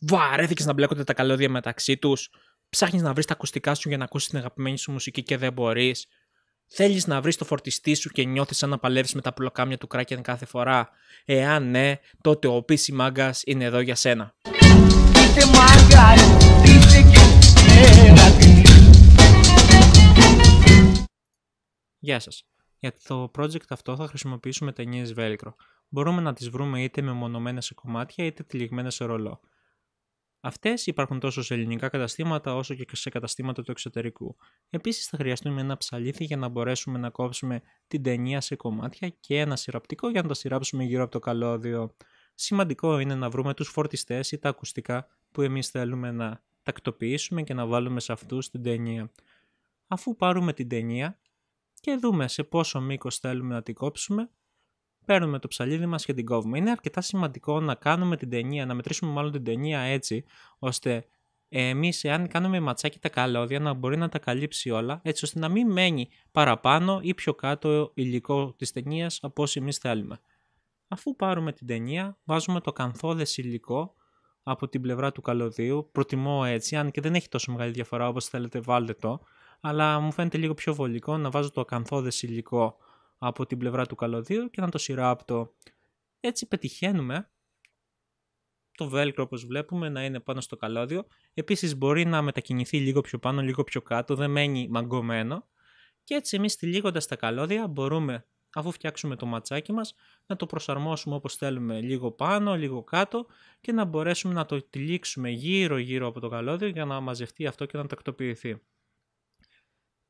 βαρέθηκε να μπλέκονται τα καλώδια μεταξύ τους, ψάχνεις να βρεις τα ακουστικά σου για να ακούσεις την αγαπημένη σου μουσική και δεν μπορείς. Θέλεις να βρεις το φορτιστή σου και νιώθεις σαν να παλεύεις με τα πλοκάμια του Κράκεν κάθε φορά. Εάν ναι, τότε ο PC Μάγκα είναι εδώ για σένα. Γεια σας. Για το project αυτό θα χρησιμοποιήσουμε ταινίες Velcro. Μπορούμε να τις βρούμε είτε μεμονωμένε σε κομμάτια είτε τυλιγμένε σε ρολό. Αυτές υπάρχουν τόσο σε ελληνικά καταστήματα όσο και σε καταστήματα του εξωτερικού. Επίσης, θα χρειαστούμε ένα ψαλίδι για να μπορέσουμε να κόψουμε την ταινία σε κομμάτια και ένα σειραπτικό για να τα σειράψουμε γύρω από το καλώδιο. Σημαντικό είναι να βρούμε τους φορτιστές ή τα ακουστικά που εμείς θέλουμε να τακτοποιήσουμε και να βάλουμε σε αυτούς την ταινία. Αφού πάρουμε την ταινία και δούμε σε πόσο μήκος θέλουμε να την κόψουμε, παίρνουμε το ψαλίδι μας και την κόβουμε. Είναι αρκετά σημαντικό να κάνουμε την ταινία, να μετρήσουμε μάλλον την ταινία έτσι, ώστε ε, εμείς, εάν κάνουμε ματσάκι τα καλώδια, να μπορεί να τα καλύψει όλα, έτσι ώστε να μην μένει παραπάνω ή πιο κάτω υλικό της ταινίας από όσοι εμείς θέλουμε. Αφού πάρουμε την ταινία, βάζουμε το κανθόδε υλικό από την πλευρά του καλωδίου. Προτιμώ έτσι, αν και δεν έχει τόσο μεγάλη διαφορά όπως θέλετε, βάλτε το. Αλλά μου φαίνεται λίγο πιο βολικό να βάζω το καθόδε υλικό από την πλευρά του καλωδίου και να το σειράπτω. Έτσι πετυχαίνουμε το βέλκρο όπως βλέπουμε να είναι πάνω στο καλώδιο. Επίσης μπορεί να μετακινηθεί λίγο πιο πάνω, λίγο πιο κάτω, δεν μένει μαγκωμένο. Και έτσι εμείς τυλίγοντας τα καλώδια μπορούμε, αφού φτιάξουμε το ματσάκι μας, να το προσαρμόσουμε όπως θέλουμε λίγο πάνω, λίγο κάτω και να μπορέσουμε να το τυλίξουμε γύρω γύρω από το καλώδιο για να μαζευτεί αυτό και να τακτοποιηθεί.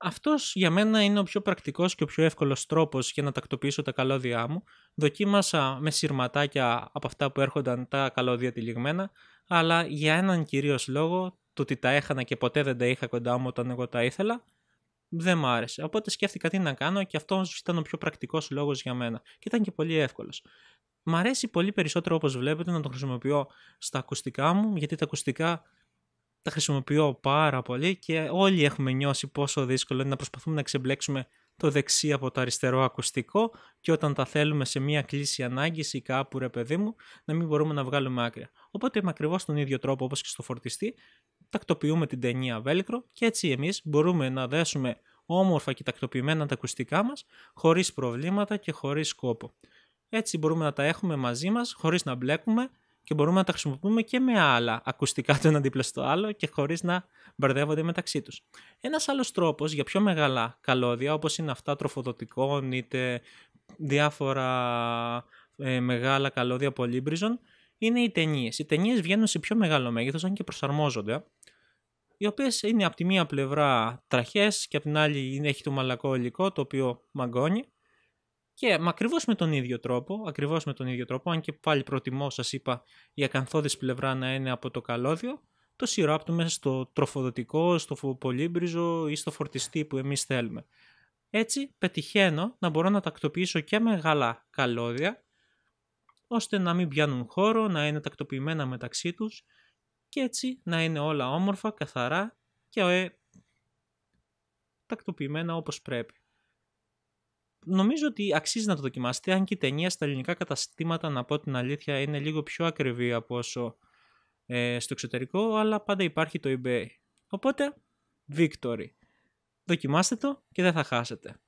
Αυτό για μένα είναι ο πιο πρακτικός και ο πιο εύκολος τρόπος για να τακτοποιήσω τα καλώδια μου. Δοκίμασα με σειρματάκια από αυτά που έρχονταν τα καλώδια τυλιγμένα, αλλά για έναν κυρίως λόγο, το ότι τα έχανα και ποτέ δεν τα είχα κοντά μου όταν εγώ τα ήθελα, δεν μ' άρεσε. Οπότε σκέφτηκα τι να κάνω και αυτός ήταν ο πιο πρακτικός λόγος για μένα. Και ήταν και πολύ εύκολος. Μ' αρέσει πολύ περισσότερο όπως βλέπετε να το χρησιμοποιώ στα ακουστικά μου, γιατί τα ακουστικά τα χρησιμοποιώ πάρα πολύ και όλοι έχουμε νιώσει πόσο δύσκολο είναι να προσπαθούμε να ξεμπλέξουμε το δεξί από το αριστερό ακουστικό και όταν τα θέλουμε σε μια κλίση ανάγκης ή κάπου ρε παιδί μου να μην μπορούμε να βγάλουμε άκρη. Οπότε με ακριβώς τον ίδιο τρόπο όπως και στο φορτιστή τακτοποιούμε την ταινία βέλκρο και έτσι εμείς μπορούμε να δέσουμε όμορφα και τακτοποιημένα τα ακουστικά μας χωρίς προβλήματα και χωρίς κόπο. Έτσι μπορούμε να τα έχουμε μαζί μας χωρίς να μπλέκουμε και μπορούμε να τα χρησιμοποιούμε και με άλλα ακουστικά το ένα δίπλα στο άλλο και χωρίς να μπερδεύονται μεταξύ τους. Ένας άλλος τρόπος για πιο μεγάλα καλώδια, όπως είναι αυτά τροφοδοτικών είτε διάφορα ε, μεγάλα καλώδια πολύμπριζων, είναι οι ταινίες. Οι ταινίες βγαίνουν σε πιο μεγάλο μέγεθος, αν και προσαρμόζονται, οι οποίες είναι από τη μία πλευρά τραχές και από την άλλη έχει το μαλακό υλικό το οποίο μαγκώνει. Και ακριβώς με τον ίδιο τρόπο, ακριβώς με τον ίδιο τρόπο, αν και πάλι προτιμώ, σας είπα, η ακαθόδης πλευρά να είναι από το καλώδιο, το σειράπτουμε στο τροφοδοτικό, στο πολύμπριζο ή στο φορτιστή που εμείς θέλουμε. Έτσι πετυχαίνω να μπορώ να τακτοποιήσω και μεγάλα καλώδια, ώστε να μην πιάνουν χώρο, να είναι τακτοποιημένα μεταξύ τους και έτσι να είναι όλα όμορφα, καθαρά και ε, τακτοποιημένα όπως πρέπει νομίζω ότι αξίζει να το δοκιμάσετε, αν και η ταινία στα ελληνικά καταστήματα, να πω την αλήθεια, είναι λίγο πιο ακριβή από όσο ε, στο εξωτερικό, αλλά πάντα υπάρχει το eBay. Οπότε, victory. Δοκιμάστε το και δεν θα χάσετε.